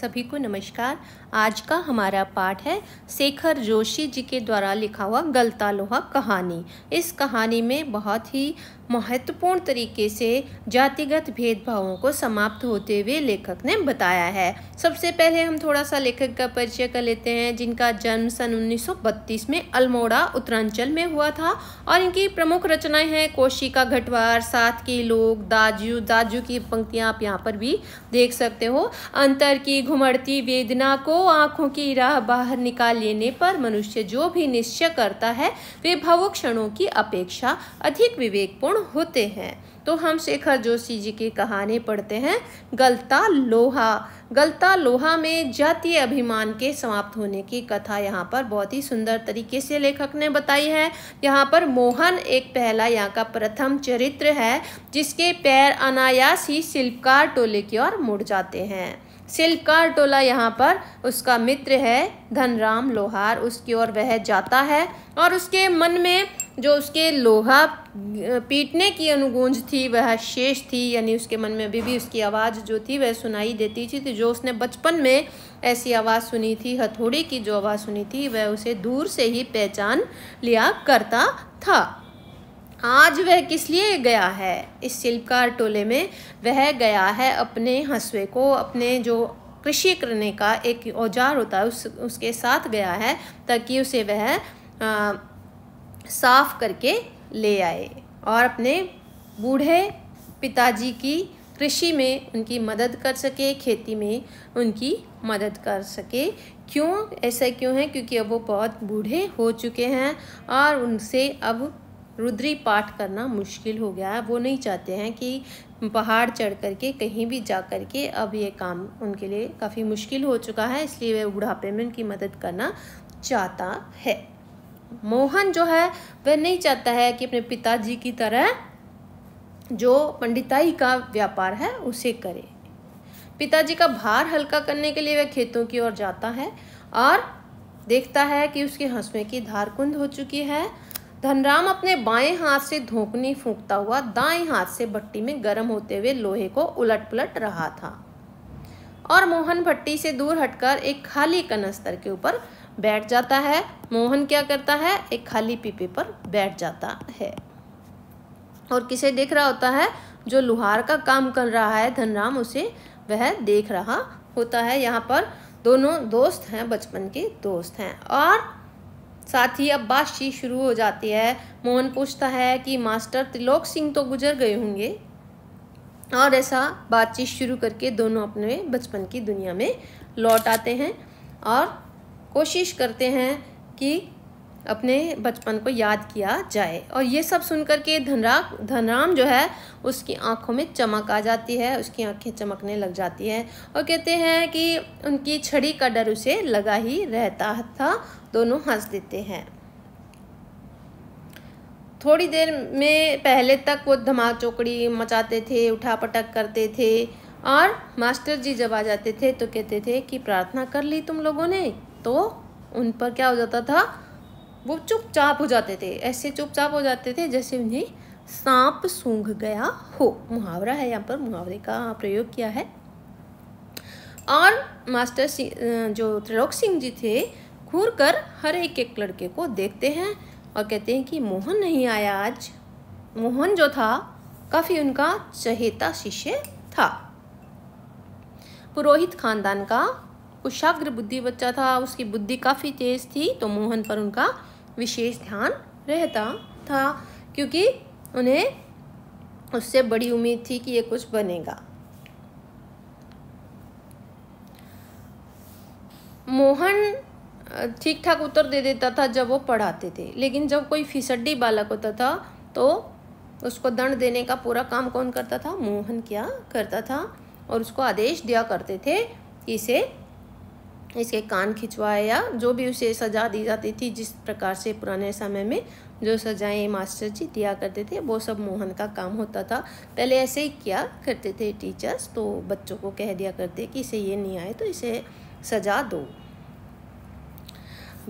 सभी को नमस्कार आज का हमारा पाठ है शेखर जोशी जी के द्वारा लिखा हुआ गलता लोहा कहानी इस कहानी में बहुत ही महत्वपूर्ण तरीके से जातिगत भेदभावों को समाप्त होते हुए लेखक ने बताया है सबसे पहले हम थोड़ा सा लेखक का परिचय कर लेते हैं जिनका जन्म सन 1932 में अल्मोड़ा उत्तरांचल में हुआ था और इनकी प्रमुख रचनाएं हैं कोशिका घटवार साथ के लोग दाजू दाजू की पंक्तियाँ आप यहाँ पर भी देख सकते हो अंतर की घुमड़ती वेदना को आंखों की राह बाहर निकाल लेने पर मनुष्य जो भी निश्चय करता है वे भावुक क्षणों की अपेक्षा अधिक विवेकपूर्ण होते हैं तो हम शेखर जोशी जी की कहानी पढ़ते हैं गलता लोहा गलता लोहा में जातीय अभिमान के समाप्त होने की कथा यहाँ पर बहुत ही सुंदर तरीके से लेखक ने बताई है यहाँ पर मोहन एक पहला यहाँ का प्रथम चरित्र है जिसके पैर अनायास ही शिल्पकार टोले की ओर मुड़ जाते हैं शिल्पकार टोला यहाँ पर उसका मित्र है धनराम लोहार उसकी ओर वह जाता है और उसके मन में जो उसके लोहा पीटने की अनुगूंज थी वह शेष थी यानी उसके मन में अभी भी उसकी आवाज़ जो थी वह सुनाई देती थी तो जो उसने बचपन में ऐसी आवाज़ सुनी थी हथौड़ी की जो आवाज़ सुनी थी वह उसे दूर से ही पहचान लिया करता था आज वह किस लिए गया है इस शिल्पकार टोले में वह गया है अपने हंसवे को अपने जो कृषि करने का एक औजार होता है उस उसके साथ गया है ताकि उसे वह साफ करके ले आए और अपने बूढ़े पिताजी की कृषि में उनकी मदद कर सके खेती में उनकी मदद कर सके क्यों ऐसा क्यों है क्योंकि अब वो बहुत बूढ़े हो चुके हैं और उनसे अब रुद्री पाठ करना मुश्किल हो गया है वो नहीं चाहते हैं कि पहाड़ चढ़ कर के कहीं भी जा कर के अब ये काम उनके लिए काफ़ी मुश्किल हो चुका है इसलिए वह बुढ़ापे में उनकी मदद करना चाहता है मोहन जो है वह नहीं चाहता है कि अपने पिताजी की तरह जो पंडिताई का व्यापार है उसे करे पिताजी का भार हल्का करने के लिए वह खेतों की ओर जाता है और देखता है कि उसके हंसवे की धार कुंद हो चुकी है धनराम अपने बाएं हाथ से धोकनी फूंकता हुआ दाएं हाथ से भट्टी में गर्म होते हुए लोहे को उलट पुलट रहा था और मोहन भट्टी से दूर हटकर एक खाली कनस्तर के ऊपर बैठ जाता है मोहन क्या करता है एक खाली पीपे पर बैठ जाता है और किसे देख रहा होता है जो लुहार का काम कर रहा है धनराम उसे वह देख रहा होता है यहाँ पर दोनों दोस्त हैं बचपन के दोस्त हैं और साथ ही अब बातचीत शुरू हो जाती है मोहन पूछता है कि मास्टर त्रिलोक सिंह तो गुजर गए होंगे और ऐसा बातचीत शुरू करके दोनों अपने बचपन की दुनिया में लौट आते हैं और कोशिश करते हैं कि अपने बचपन को याद किया जाए और ये सब सुन कर के धनरा धनराम जो है उसकी आंखों में चमक आ जाती है उसकी आंखें चमकने लग जाती हैं और कहते हैं कि उनकी छड़ी का डर उसे लगा ही रहता था दोनों हंस देते हैं थोड़ी देर में पहले तक वो धमाक चौकड़ी मचाते थे उठा पटक करते थे और मास्टर जी जब आ जाते थे तो कहते थे कि प्रार्थना कर ली तुम लोगों ने तो उन पर क्या हो जाता था वो चुपचाप हो जाते थे ऐसे चुपचाप हो जाते थे जैसे उन्हें सांप सूंघ गया हो मुहावरा है यहाँ पर मुहावरे का प्रयोग किया है और मास्टर सिंह जो त्रिलोक सिंह जी थे घूर कर हर एक एक लड़के को देखते हैं और कहते हैं कि मोहन नहीं आया आज मोहन जो था काफ़ी उनका चहेता शिष्य था पुरोहित खानदान का कुशाग्र बुद्धि बच्चा था उसकी बुद्धि काफ़ी तेज़ थी तो मोहन पर उनका विशेष ध्यान रहता था क्योंकि उन्हें उससे बड़ी उम्मीद थी कि ये कुछ बनेगा मोहन ठीक ठाक उत्तर दे देता था जब वो पढ़ाते थे लेकिन जब कोई फिसड्डी बालक होता था तो उसको दंड देने का पूरा काम कौन करता था मोहन क्या करता था और उसको आदेश दिया करते थे कि इसे इसके कान खिंचवाए या जो भी उसे सजा दी जाती थी जिस प्रकार से पुराने समय में जो सजाएं मास्टर जी दिया करते थे वो सब मोहन का काम होता था पहले ऐसे ही किया करते थे टीचर्स तो बच्चों को कह दिया करते कि इसे ये नहीं आए तो इसे सजा दो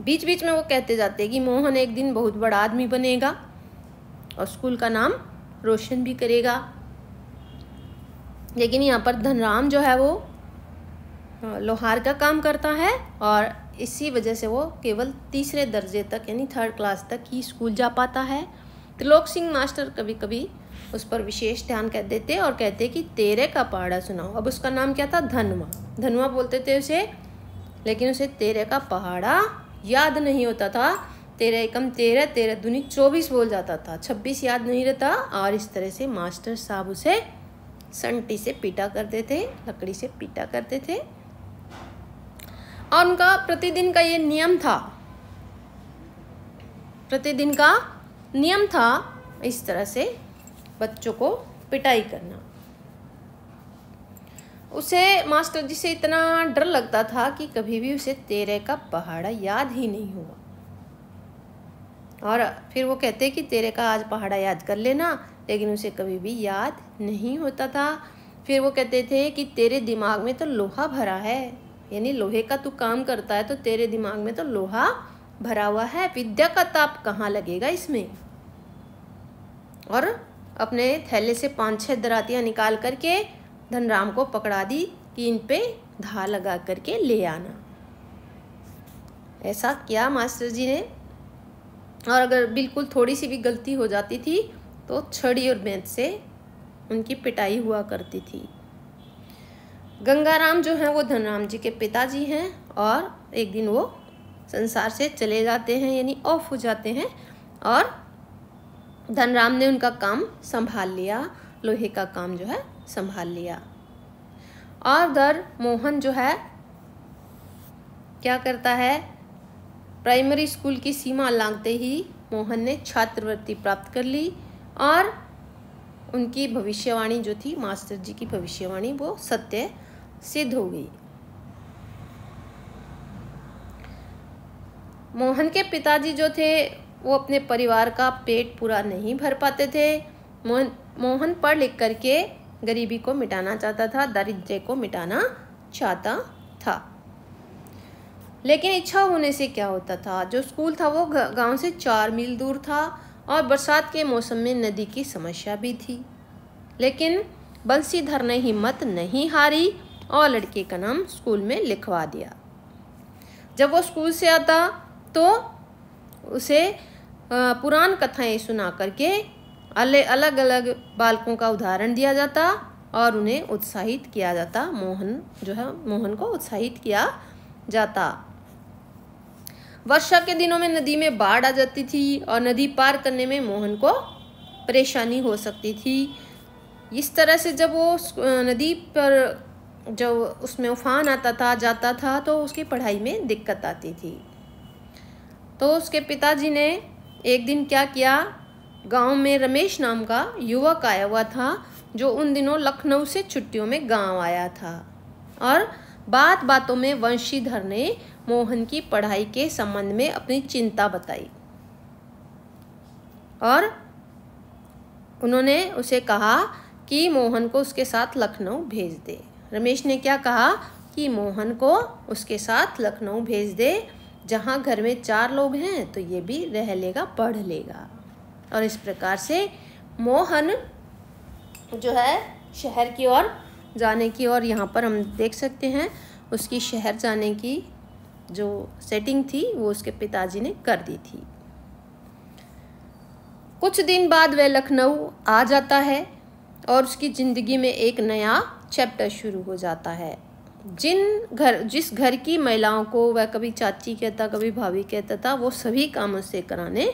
बीच बीच में वो कहते जाते हैं कि मोहन एक दिन बहुत बड़ा आदमी बनेगा और स्कूल का नाम रोशन भी करेगा लेकिन यहाँ पर धनराम जो है वो लोहार का काम करता है और इसी वजह से वो केवल तीसरे दर्जे तक यानी थर्ड क्लास तक ही स्कूल जा पाता है त्रिलोक सिंह मास्टर कभी कभी उस पर विशेष ध्यान कह देते और कहते कि तेरे का पहाड़ा सुनाओ अब उसका नाम क्या था धनवा धनवा बोलते थे उसे लेकिन उसे तेरे का पहाड़ा याद नहीं होता था तेरह एकम तेरह तेरह दूनी चौबीस बोल जाता था छब्बीस याद नहीं रहता और इस तरह से मास्टर साहब उसे संटी से पीटा करते थे लकड़ी से पीटा करते थे और उनका प्रतिदिन का ये नियम था प्रतिदिन का नियम था इस तरह से बच्चों को पिटाई करना उसे मास्टर जी से इतना डर लगता था कि कभी भी उसे तेरे का पहाड़ा याद ही नहीं हुआ और फिर वो कहते कि तेरे का आज पहाड़ा याद कर लेना लेकिन उसे कभी भी याद नहीं होता था फिर वो कहते थे कि तेरे दिमाग में तो लोहा भरा है यानी लोहे का तू काम करता है तो तेरे दिमाग में तो लोहा भरा हुआ है विद्या का ताप कहाँ लगेगा इसमें और अपने थैले से पांच छह दरातियाँ निकाल करके धनराम को पकड़ा दी कि इन पे धा लगा करके ले आना ऐसा किया मास्टर जी ने और अगर बिल्कुल थोड़ी सी भी गलती हो जाती थी तो छड़ी और बैंत से उनकी पिटाई हुआ करती थी गंगाराम जो हैं वो धनराम जी के पिताजी हैं और एक दिन वो संसार से चले जाते हैं यानी ऑफ हो जाते हैं और धनराम ने उनका काम संभाल लिया लोहे का काम जो है संभाल लिया और उधर मोहन जो है क्या करता है प्राइमरी स्कूल की सीमा लांघते ही मोहन ने छात्रवृत्ति प्राप्त कर ली और उनकी भविष्यवाणी जो थी मास्टर जी की भविष्यवाणी वो सत्य सिद्ध हो गई मोहन के पिताजी जो थे वो अपने परिवार का पेट पूरा नहीं भर पाते थे मोहन मोहन पढ़ लिख करके गरीबी को मिटाना चाहता था दारिद्र्य को मिटाना चाहता था लेकिन इच्छा होने से क्या होता था जो स्कूल था वो गांव से चार मील दूर था और बरसात के मौसम में नदी की समस्या भी थी लेकिन बंसीधर ने हिम्मत नहीं हारी और लड़के का नाम स्कूल में लिखवा दिया जब वो स्कूल से आता तो उसे पुरान कथाएं सुना करके अलग अलग बालकों का उदाहरण दिया जाता और उन्हें उत्साहित किया जाता मोहन जो है मोहन को उत्साहित किया जाता वर्षा के दिनों में नदी में बाढ़ आ जाती थी और नदी पार करने में मोहन को परेशानी हो सकती थी इस तरह से जब वो नदी पर जब उसमें उफान आता था जाता था तो उसकी पढ़ाई में दिक्कत आती थी तो उसके पिताजी ने एक दिन क्या किया गांव में रमेश नाम का युवक आया हुआ था जो उन दिनों लखनऊ से छुट्टियों में गांव आया था और बात बातों में वंशीधर ने मोहन की पढ़ाई के संबंध में अपनी चिंता बताई और उन्होंने उसे कहा कि मोहन को उसके साथ लखनऊ भेज दे रमेश ने क्या कहा कि मोहन को उसके साथ लखनऊ भेज दे जहाँ घर में चार लोग हैं तो ये भी रह लेगा पढ़ लेगा और इस प्रकार से मोहन जो है शहर की ओर जाने की और यहाँ पर हम देख सकते हैं उसकी शहर जाने की जो सेटिंग थी वो उसके पिताजी ने कर दी थी कुछ दिन बाद वह लखनऊ आ जाता है और उसकी ज़िंदगी में एक नया चैप्टर शुरू हो जाता है जिन घर जिस घर की महिलाओं को वह कभी चाची कहता कभी भाभी कहता था वो सभी काम उससे कराने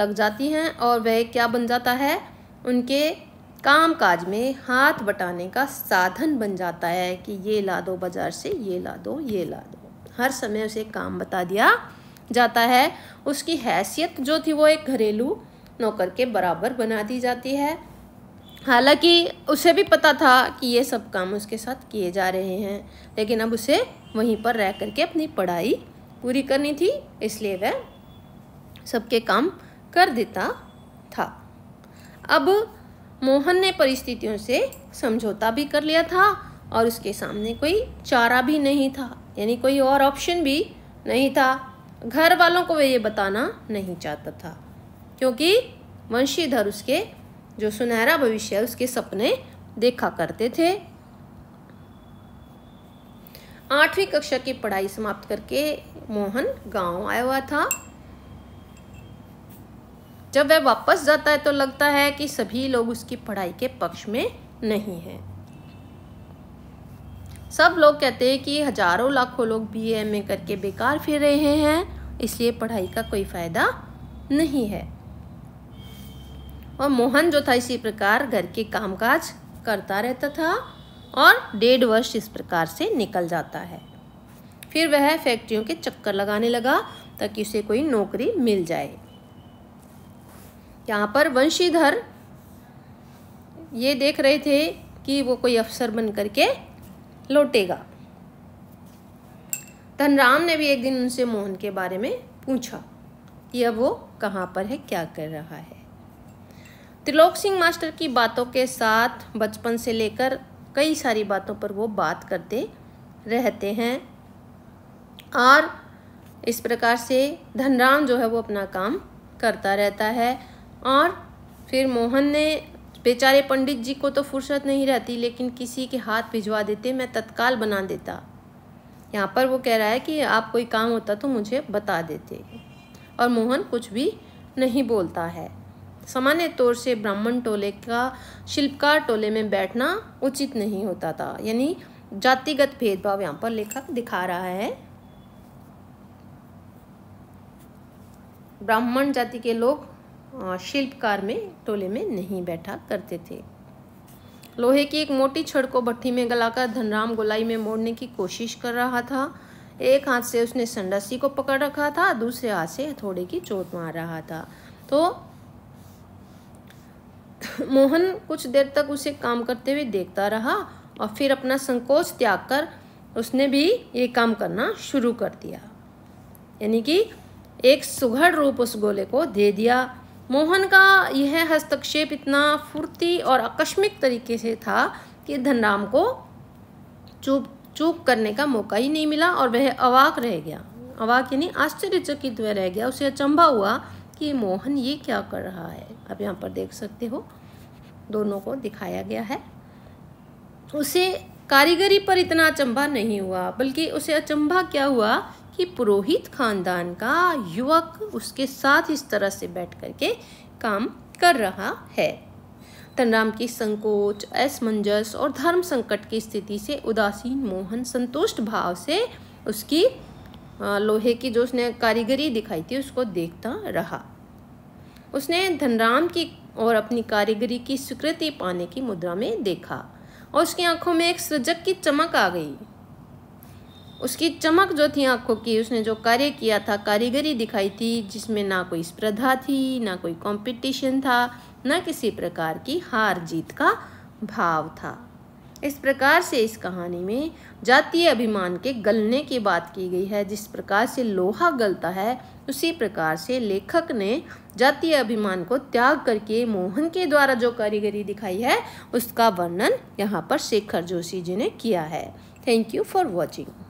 लग जाती हैं और वह क्या बन जाता है उनके काम काज में हाथ बटाने का साधन बन जाता है कि ये ला दो बाज़ार से ये ला दो ये ला दो हर समय उसे काम बता दिया जाता है उसकी हैसियत जो थी वो एक घरेलू नौकर के बराबर बना दी जाती है हालांकि उसे भी पता था कि ये सब काम उसके साथ किए जा रहे हैं लेकिन अब उसे वहीं पर रह करके अपनी पढ़ाई पूरी करनी थी इसलिए वह सबके काम कर देता था अब मोहन ने परिस्थितियों से समझौता भी कर लिया था और उसके सामने कोई चारा भी नहीं था यानी कोई और ऑप्शन भी नहीं था घर वालों को वह ये बताना नहीं चाहता था क्योंकि वंशीधर उसके जो सुनहरा भविष्य है उसके सपने देखा करते थे आठवीं कक्षा की पढ़ाई समाप्त करके मोहन गांव आया हुआ था जब वह वापस जाता है तो लगता है कि सभी लोग उसकी पढ़ाई के पक्ष में नहीं हैं सब लोग कहते हैं कि हजारों लाखों लोग बी एम ए करके बेकार फिर रहे हैं इसलिए पढ़ाई का कोई फ़ायदा नहीं है और मोहन जो था इसी प्रकार घर के कामकाज करता रहता था और डेढ़ वर्ष इस प्रकार से निकल जाता है फिर वह फैक्ट्रियों के चक्कर लगाने लगा ताकि उसे कोई नौकरी मिल जाए यहाँ पर वंशीधर ये देख रहे थे कि वो कोई अफसर बन करके लौटेगा धनराम ने भी एक दिन उनसे मोहन के बारे में पूछा कि अब वो कहाँ पर है क्या कर रहा है त्रिलोक सिंह मास्टर की बातों के साथ बचपन से लेकर कई सारी बातों पर वो बात करते रहते हैं और इस प्रकार से धनराम जो है वो अपना काम करता रहता है और फिर मोहन ने बेचारे पंडित जी को तो फुर्सत नहीं रहती लेकिन किसी के हाथ भिजवा देते मैं तत्काल बना देता यहाँ पर वो कह रहा है कि आप कोई काम होता तो मुझे बता देते और मोहन कुछ भी नहीं बोलता है सामान्य तौर से ब्राह्मण टोले का शिल्पकार टोले में बैठना उचित नहीं होता था यानी जातिगत भेदभाव यहाँ पर लेखक दिखा रहा है ब्राह्मण जाति के लोग शिल्पकार में टोले में नहीं बैठा करते थे लोहे की एक मोटी छड़ को भट्टी में गलाकर धनराम गोलाई में मोड़ने की कोशिश कर रहा था एक हाथ से उसने संडासी को पकड़ रखा था दूसरे हाथ से थोड़े की चोट मार रहा था तो मोहन कुछ देर तक उसे काम करते हुए देखता रहा और फिर अपना संकोच त्याग कर उसने भी ये काम करना शुरू कर दिया यानी कि एक सुघड़ रूप उस गोले को दे दिया मोहन का यह हस्तक्षेप इतना फुर्ती और आकस्मिक तरीके से था कि धनराम को चुप चुप करने का मौका ही नहीं मिला और वह अवाक रह गया अवाक यानी आश्चर्यचकित वह रह गया उसे अचंभा हुआ कि मोहन ये क्या कर रहा है आप यहाँ पर देख सकते हो दोनों को दिखाया गया है उसे कारीगरी पर इतना अचंभा नहीं हुआ बल्कि उसे अचंभा क्या हुआ कि पुरोहित खानदान का युवक उसके साथ इस तरह से बैठ करके काम कर रहा है तनराम की संकोच असमंजस और धर्म संकट की स्थिति से उदासीन मोहन संतुष्ट भाव से उसकी लोहे की जो उसने कारीगरी दिखाई थी उसको देखता रहा उसने धनराम की और अपनी कारीगरी की स्वीकृति पाने की मुद्रा में देखा और उसकी आंखों में एक सृजक की चमक आ गई उसकी चमक जो थी आंखों की उसने जो कार्य किया था कारीगरी दिखाई थी जिसमें ना कोई स्पर्धा थी ना कोई कंपटीशन था ना किसी प्रकार की हार जीत का भाव था इस प्रकार से इस कहानी में जातीय अभिमान के गलने की बात की गई है जिस प्रकार से लोहा गलता है उसी प्रकार से लेखक ने जातीय अभिमान को त्याग करके मोहन के द्वारा जो कारीगरी दिखाई है उसका वर्णन यहाँ पर शेखर जोशी जी ने किया है थैंक यू फॉर वॉचिंग